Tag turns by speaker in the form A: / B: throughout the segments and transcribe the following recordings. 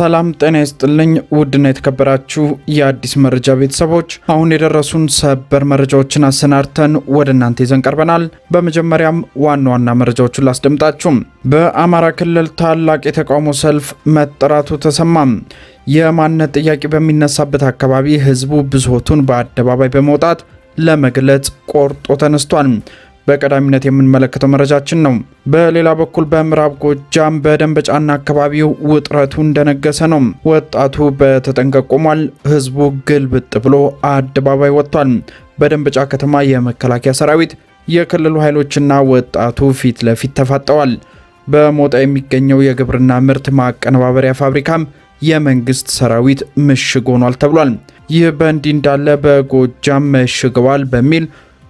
A: ሰላም ጤና ይስጥልኝ። ውድና የተከበራችሁ የአዲስ መረጃ ቤተሰቦች አሁን የደረሱን ሰበር መረጃዎችን አሰናድተን ወደ እናንተ ይዘን ቀርበናል። በመጀመሪያም ዋና ዋና መረጃዎቹን ላስደምጣችሁም። በአማራ ክልል ታላቅ የተቃውሞ ሰልፍ መጠራቱ ተሰማም። የማንነት ጥያቄ በሚነሳበት አካባቢ ህዝቡ ብሶቱን በአደባባይ በመውጣት ለመግለጽ ቆርጦ ተነስቷል። በቀዳሚነት የምንመለከተው መረጃችን ነው። በሌላ በኩል በምዕራብ ጎጃም በደንበጫና አካባቢው ውጥረቱ እንደነገሰ ነው። ወጣቱ በተጠንቀቅ ቆሟል። ህዝቡ ግልብጥ ብሎ አደባባይ ወጥቷል። በደንበጫ ከተማ የመከላከያ ሰራዊት፣ የክልሉ ኃይሎችና ወጣቱ ፊት ለፊት ተፋጠዋል። በሞጣ የሚገኘው የግብርና ምርት ማቀነባበሪያ ፋብሪካም የመንግስት ሰራዊት ምሽግ ሆኗል ተብሏል። ይህ በእንዲህ እንዳለ በጎጃም መሽገዋል በሚል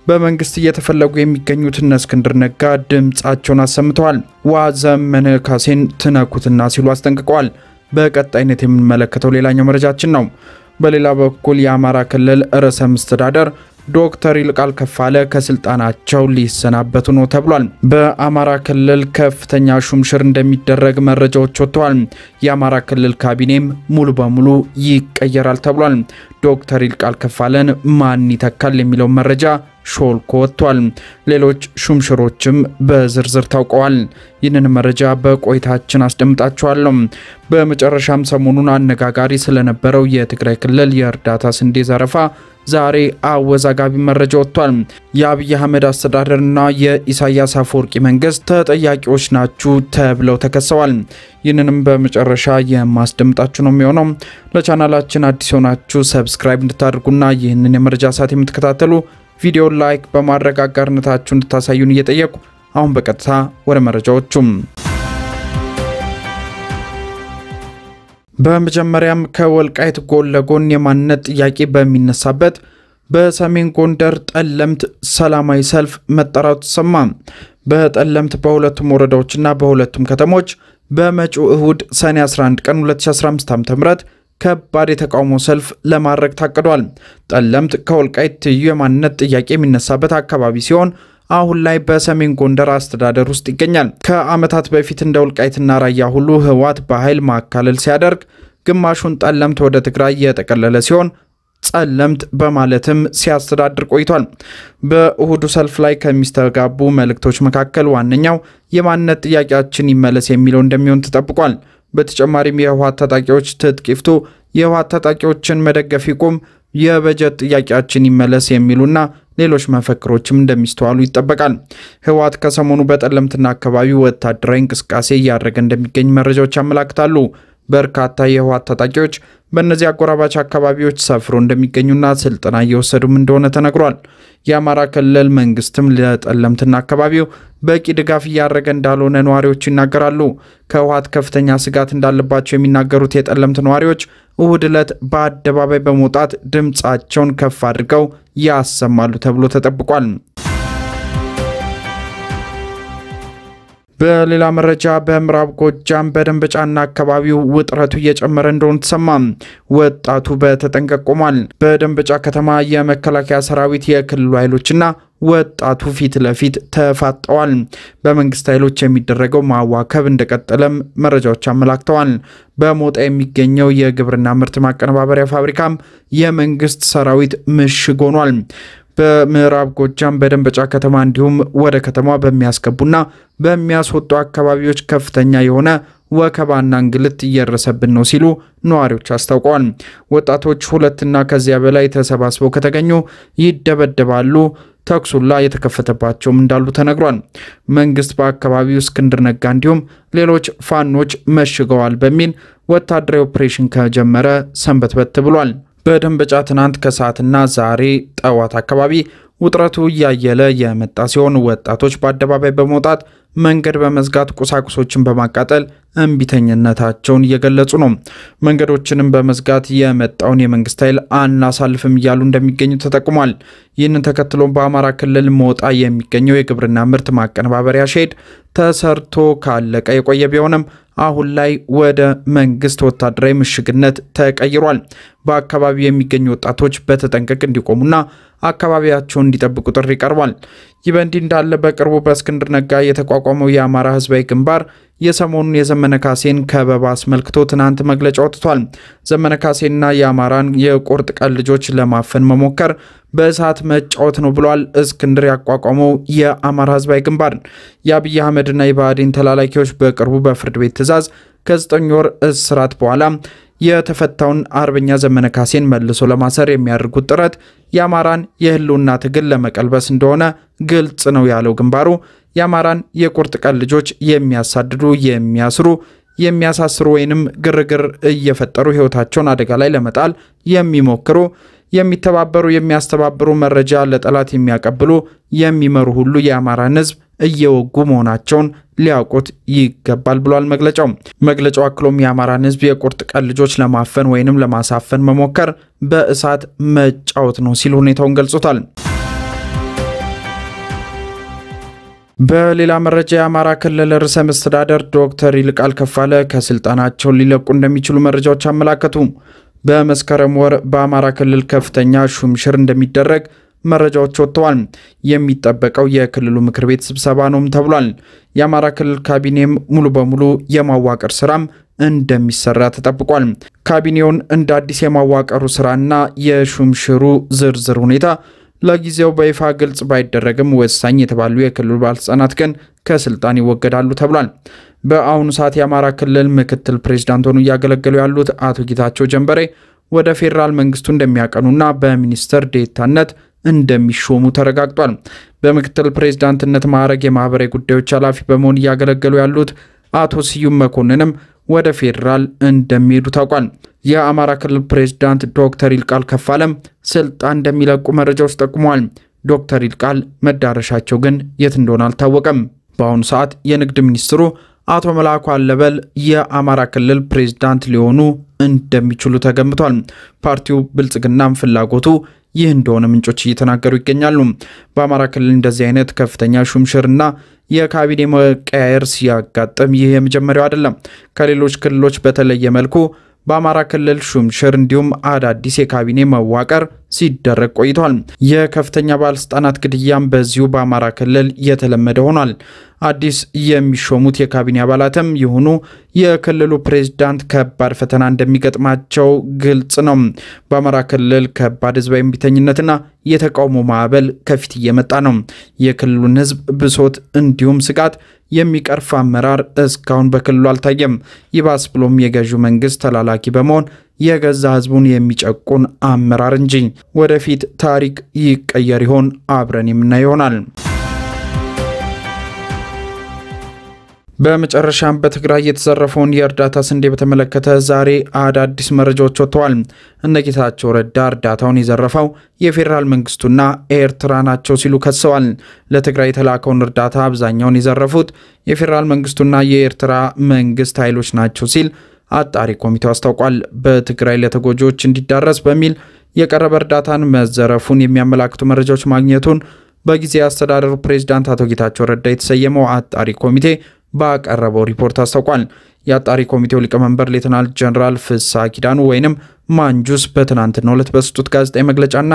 A: በመንግስት እየተፈለጉ የሚገኙት እነ እስክንድር ነጋ ድምፃቸውን አሰምተዋል። ዋ ዘመነ ካሴን ትነኩትና ሲሉ አስጠንቅቀዋል። በቀጣይነት የምንመለከተው ሌላኛው መረጃችን ነው። በሌላ በኩል የአማራ ክልል ርዕሰ መስተዳደር ዶክተር ይልቃል ከፋለ ከስልጣናቸው ሊሰናበቱ ነው ተብሏል። በአማራ ክልል ከፍተኛ ሹምሽር እንደሚደረግ መረጃዎች ወጥተዋል። የአማራ ክልል ካቢኔም ሙሉ በሙሉ ይቀየራል ተብሏል። ዶክተር ይልቃል ከፋለን ማን ይተካል የሚለው መረጃ ሾልኮ ወጥቷል። ሌሎች ሹምሽሮችም በዝርዝር ታውቀዋል። ይህንን መረጃ በቆይታችን አስደምጣችኋለሁ። በመጨረሻም ሰሞኑን አነጋጋሪ ስለነበረው የትግራይ ክልል የእርዳታ ስንዴ ዘረፋ ዛሬ አወዛጋቢ መረጃ ወጥቷል። የአብይ አህመድ አስተዳደርና የኢሳያስ አፈወርቂ መንግስት ተጠያቂዎች ናችሁ ተብለው ተከሰዋል። ይህንንም በመጨረሻ የማስደምጣችሁ ነው የሚሆነው። ለቻናላችን አዲስ የሆናችሁ ሰብስክራይብ እንድታደርጉና ይህንን የመረጃ ሰዓት የምትከታተሉ ቪዲዮ ላይክ በማድረግ አጋርነታችሁ እንድታሳዩን እየጠየቁ አሁን በቀጥታ ወደ መረጃዎቹም በመጀመሪያም ከወልቃይት ጎን ለጎን የማንነት ጥያቄ በሚነሳበት በሰሜን ጎንደር ጠለምት ሰላማዊ ሰልፍ መጠራቱ ተሰማ። በጠለምት በሁለቱም ወረዳዎችና በሁለቱም ከተሞች በመጪው እሁድ ሰኔ 11 ቀን 2015 ዓ.ም ከባድ የተቃውሞ ሰልፍ ለማድረግ ታቅዷል። ጠለምት ከወልቃይት ትይዩ የማንነት ጥያቄ የሚነሳበት አካባቢ ሲሆን አሁን ላይ በሰሜን ጎንደር አስተዳደር ውስጥ ይገኛል። ከዓመታት በፊት እንደ ወልቃይትና ራያ ሁሉ ህወሓት በኃይል ማካለል ሲያደርግ ግማሹን ጠለምት ወደ ትግራይ እየጠቀለለ ሲሆን ጸለምት በማለትም ሲያስተዳድር ቆይቷል። በእሁዱ ሰልፍ ላይ ከሚስተጋቡ መልእክቶች መካከል ዋነኛው የማንነት ጥያቄያችን ይመለስ የሚለው እንደሚሆን ተጠብቋል። በተጨማሪም የህወሓት ታጣቂዎች ትጥቅ ይፍቱ፣ የህወሓት ታጣቂዎችን መደገፍ ይቁም፣ የበጀት ጥያቄያችን ይመለስ የሚሉና ሌሎች መፈክሮችም እንደሚስተዋሉ ይጠበቃል። ህወሓት ከሰሞኑ በጠለምትና አካባቢ ወታደራዊ እንቅስቃሴ እያደረገ እንደሚገኝ መረጃዎች ያመላክታሉ። በርካታ የህወሓት ታጣቂዎች በእነዚህ አጎራባች አካባቢዎች ሰፍሮ እንደሚገኙና ስልጠና እየወሰዱም እንደሆነ ተነግሯል። የአማራ ክልል መንግስትም ለጠለምትና አካባቢው በቂ ድጋፍ እያደረገ እንዳልሆነ ነዋሪዎች ይናገራሉ። ከውሃት ከፍተኛ ስጋት እንዳለባቸው የሚናገሩት የጠለምት ነዋሪዎች እሁድ ዕለት በአደባባይ በመውጣት ድምፃቸውን ከፍ አድርገው ያሰማሉ ተብሎ ተጠብቋል። በሌላ መረጃ በምዕራብ ጎጃም በደንበጫና አካባቢው ውጥረቱ እየጨመረ እንደሆነ ተሰማ። ወጣቱ በተጠንቀቅ ቆሟል። በደንበጫ ከተማ የመከላከያ ሰራዊት፣ የክልሉ ኃይሎችና ወጣቱ ፊት ለፊት ተፋጠዋል። በመንግስት ኃይሎች የሚደረገው ማዋከብ እንደቀጠለም መረጃዎች አመላክተዋል። በሞጣ የሚገኘው የግብርና ምርት ማቀነባበሪያ ፋብሪካም የመንግስት ሰራዊት ምሽግ ሆኗል። በምዕራብ ጎጃም በደንበጫ ከተማ እንዲሁም ወደ ከተማ በሚያስገቡና በሚያስወጡ አካባቢዎች ከፍተኛ የሆነ ወከባና እንግልት እየደረሰብን ነው ሲሉ ነዋሪዎች አስታውቀዋል። ወጣቶች ሁለትና ከዚያ በላይ ተሰባስበው ከተገኙ ይደበደባሉ። ተኩሱላ የተከፈተባቸውም እንዳሉ ተነግሯል። መንግስት በአካባቢው እስክንድር ነጋ እንዲሁም ሌሎች ፋኖች መሽገዋል በሚል ወታደራዊ ኦፕሬሽን ከጀመረ ሰንበት በት ብሏል። በደንበጫ ትናንት ከሰዓትና ዛሬ ጠዋት አካባቢ ውጥረቱ እያየለ የመጣ ሲሆን ወጣቶች በአደባባይ በመውጣት መንገድ በመዝጋት ቁሳቁሶችን በማቃጠል እምቢተኝነታቸውን እየገለጹ ነው። መንገዶችንም በመዝጋት የመጣውን የመንግስት ኃይል አናሳልፍም እያሉ እንደሚገኙ ተጠቁሟል። ይህንን ተከትሎ በአማራ ክልል ሞጣ የሚገኘው የግብርና ምርት ማቀነባበሪያ ሼድ ተሰርቶ ካለቀ የቆየ ቢሆንም አሁን ላይ ወደ መንግስት ወታደራዊ ምሽግነት ተቀይሯል። በአካባቢው የሚገኙ ወጣቶች በተጠንቀቅ እንዲቆሙና አካባቢያቸውን እንዲጠብቁ ጥሪ ቀርቧል። ይህ በእንዲህ እንዳለ በቅርቡ በእስክንድር ነጋ የተቋቋመው የአማራ ህዝባዊ ግንባር የሰሞኑን የዘመነ ካሴን ከበባ አስመልክቶ ትናንት መግለጫ ወጥቷል። ዘመነ ካሴና የአማራን የቁርጥ ቀን ልጆች ለማፈን መሞከር በእሳት መጫወት ነው ብሏል። እስክንድር ያቋቋመው የአማራ ህዝባዊ ግንባር የአብይ አህመድና የብአዴን ተላላኪዎች በቅርቡ በፍርድ ቤት ትዕዛዝ ከዘጠኝ ወር እስራት በኋላ የተፈታውን አርበኛ ዘመነ ካሴን መልሶ ለማሰር የሚያደርጉት ጥረት የአማራን የህልውና ትግል ለመቀልበስ እንደሆነ ግልጽ ነው ያለው ግንባሩ የአማራን የቁርጥ ቀን ልጆች የሚያሳድዱ፣ የሚያስሩ፣ የሚያሳስሩ ወይንም ግርግር እየፈጠሩ ህይወታቸውን አደጋ ላይ ለመጣል የሚሞክሩ የሚተባበሩ፣ የሚያስተባብሩ፣ መረጃ ለጠላት የሚያቀብሉ፣ የሚመሩ ሁሉ የአማራን ህዝብ እየወጉ መሆናቸውን ሊያውቁት ይገባል ብሏል መግለጫው። መግለጫው አክሎም የአማራን ህዝብ የቁርጥ ቀን ልጆች ለማፈን ወይንም ለማሳፈን መሞከር በእሳት መጫወት ነው ሲል ሁኔታውን ገልጾታል። በሌላ መረጃ የአማራ ክልል ርዕሰ መስተዳደር ዶክተር ይልቃል ከፋለ ከስልጣናቸው ሊለቁ እንደሚችሉ መረጃዎች አመላከቱ። በመስከረም ወር በአማራ ክልል ከፍተኛ ሹምሽር እንደሚደረግ መረጃዎች ወጥተዋል። የሚጠበቀው የክልሉ ምክር ቤት ስብሰባ ነውም ተብሏል። የአማራ ክልል ካቢኔም ሙሉ በሙሉ የማዋቀር ስራም እንደሚሰራ ተጠብቋል። ካቢኔውን እንደ አዲስ የማዋቀሩ ስራና የሹምሽሩ ዝርዝር ሁኔታ ለጊዜው በይፋ ግልጽ ባይደረግም ወሳኝ የተባሉ የክልሉ ባለስልጣናት ግን ከስልጣን ይወገዳሉ ተብሏል። በአሁኑ ሰዓት የአማራ ክልል ምክትል ፕሬዚዳንት ሆኑ እያገለገሉ ያሉት አቶ ጌታቸው ጀንበሬ ወደ ፌዴራል መንግስቱ እንደሚያቀኑና በሚኒስትር ዴታነት እንደሚሾሙ ተረጋግጧል። በምክትል ፕሬዚዳንትነት ማዕረግ የማህበራዊ ጉዳዮች ኃላፊ በመሆን እያገለገሉ ያሉት አቶ ስዩም መኮንንም ወደ ፌዴራል እንደሚሄዱ ታውቋል። የአማራ ክልል ፕሬዚዳንት ዶክተር ይልቃል ከፋለም ስልጣን እንደሚለቁ መረጃዎች ጠቁመዋል። ዶክተር ይልቃል መዳረሻቸው ግን የት እንደሆነ አልታወቀም። በአሁኑ ሰዓት የንግድ ሚኒስትሩ አቶ መላኩ አለበል የአማራ ክልል ፕሬዝዳንት ሊሆኑ እንደሚችሉ ተገምቷል። ፓርቲው ብልጽግናም ፍላጎቱ ይህ እንደሆነ ምንጮች እየተናገሩ ይገኛሉ። በአማራ ክልል እንደዚህ አይነት ከፍተኛ ሹምሽርና የካቢኔ መቀያየር ሲያጋጥም ይህ የመጀመሪያው አይደለም። ከሌሎች ክልሎች በተለየ መልኩ በአማራ ክልል ሹምሽር እንዲሁም አዳዲስ የካቢኔ መዋቀር ሲደረግ ቆይቷል። የከፍተኛ ባለስልጣናት ግድያም በዚሁ በአማራ ክልል የተለመደ ሆኗል። አዲስ የሚሾሙት የካቢኔ አባላትም የሆኑ የክልሉ ፕሬዝዳንት ከባድ ፈተና እንደሚገጥማቸው ግልጽ ነው። በአማራ ክልል ከባድ ህዝባዊ እምቢተኝነትና የተቃውሞ ማዕበል ከፊት እየመጣ ነው። የክልሉን ህዝብ ብሶት እንዲሁም ስጋት የሚቀርፍ አመራር እስካሁን በክልሉ አልታየም። ይባስ ብሎም የገዢው መንግስት ተላላኪ በመሆን የገዛ ህዝቡን የሚጨቁን አመራር እንጂ። ወደፊት ታሪክ ይቀየር ይሆን? አብረን የምናይ ይሆናል። በመጨረሻም በትግራይ የተዘረፈውን የእርዳታ ስንዴ በተመለከተ ዛሬ አዳዲስ መረጃዎች ወጥተዋል። እነ ጌታቸው ረዳ እርዳታውን የዘረፈው የፌዴራል መንግስቱና ኤርትራ ናቸው ሲሉ ከሰዋል። ለትግራይ የተላከውን እርዳታ አብዛኛውን የዘረፉት የፌዴራል መንግስቱና የኤርትራ መንግስት ኃይሎች ናቸው ሲል አጣሪ ኮሚቴው አስታውቋል። በትግራይ ለተጎጂዎች እንዲዳረስ በሚል የቀረበ እርዳታን መዘረፉን የሚያመላክቱ መረጃዎች ማግኘቱን በጊዜ አስተዳደሩ ፕሬዚዳንት አቶ ጌታቸው ረዳ የተሰየመው አጣሪ ኮሚቴ ባቀረበው ሪፖርት አስታውቋል። የአጣሪ ኮሚቴው ሊቀመንበር ሌተናል ጀነራል ፍሳ ኪዳኑ ወይንም ማንጁስ በትናንትናው ዕለት በሰጡት ጋዜጣዊ መግለጫና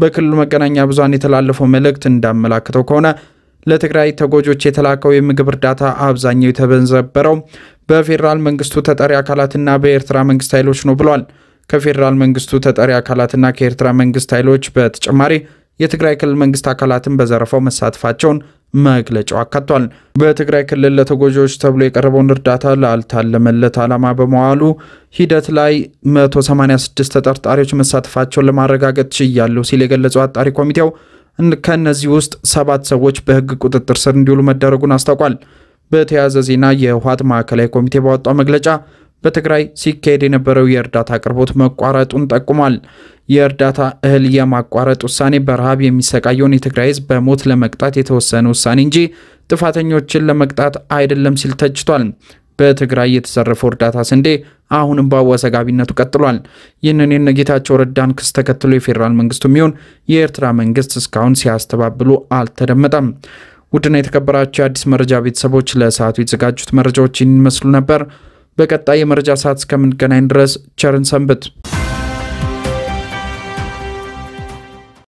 A: በክልሉ መገናኛ ብዙሃን የተላለፈው መልእክት እንዳመላክተው ከሆነ ለትግራይ ተጎጆች የተላከው የምግብ እርዳታ አብዛኛው የተበዘበረው በፌዴራል መንግስቱ ተጠሪ አካላትና በኤርትራ መንግስት ኃይሎች ነው ብሏል። ከፌዴራል መንግስቱ ተጠሪ አካላትና ከኤርትራ መንግስት ኃይሎች በተጨማሪ የትግራይ ክልል መንግስት አካላትን በዘረፋው መሳተፋቸውን መግለጫው አካቷል። በትግራይ ክልል ለተጎጂዎች ተብሎ የቀረበውን እርዳታ ላልታለመለት ዓላማ በመዋሉ ሂደት ላይ 186 ተጠርጣሪዎች መሳተፋቸውን ለማረጋገጥ ችያለሁ ሲል የገለጸው አጣሪ ኮሚቴው ከእነዚህ ውስጥ ሰባት ሰዎች በህግ ቁጥጥር ስር እንዲውሉ መደረጉን አስታውቋል። በተያያዘ ዜና የህወሓት ማዕከላዊ ኮሚቴ ባወጣው መግለጫ በትግራይ ሲካሄድ የነበረው የእርዳታ አቅርቦት መቋረጡን ጠቁሟል። የእርዳታ እህል የማቋረጥ ውሳኔ በረሃብ የሚሰቃየውን የትግራይ ህዝብ በሞት ለመቅጣት የተወሰነ ውሳኔ እንጂ ጥፋተኞችን ለመቅጣት አይደለም ሲል ተችቷል። በትግራይ የተዘረፈው እርዳታ ስንዴ አሁንም በአወዛጋቢነቱ ቀጥሏል። ይህንን የነጌታቸው ረዳን ክስ ተከትሎ የፌዴራል መንግስቱ የሚሆን የኤርትራ መንግስት እስካሁን ሲያስተባብሉ አልተደመጠም። ውድና የተከበራቸው የአዲስ መረጃ ቤተሰቦች ለሰዓቱ የተዘጋጁት መረጃዎች ይመስሉ ነበር። በቀጣይ የመረጃ ሰዓት እስከምንገናኝ ድረስ ቸርን ሰንብት።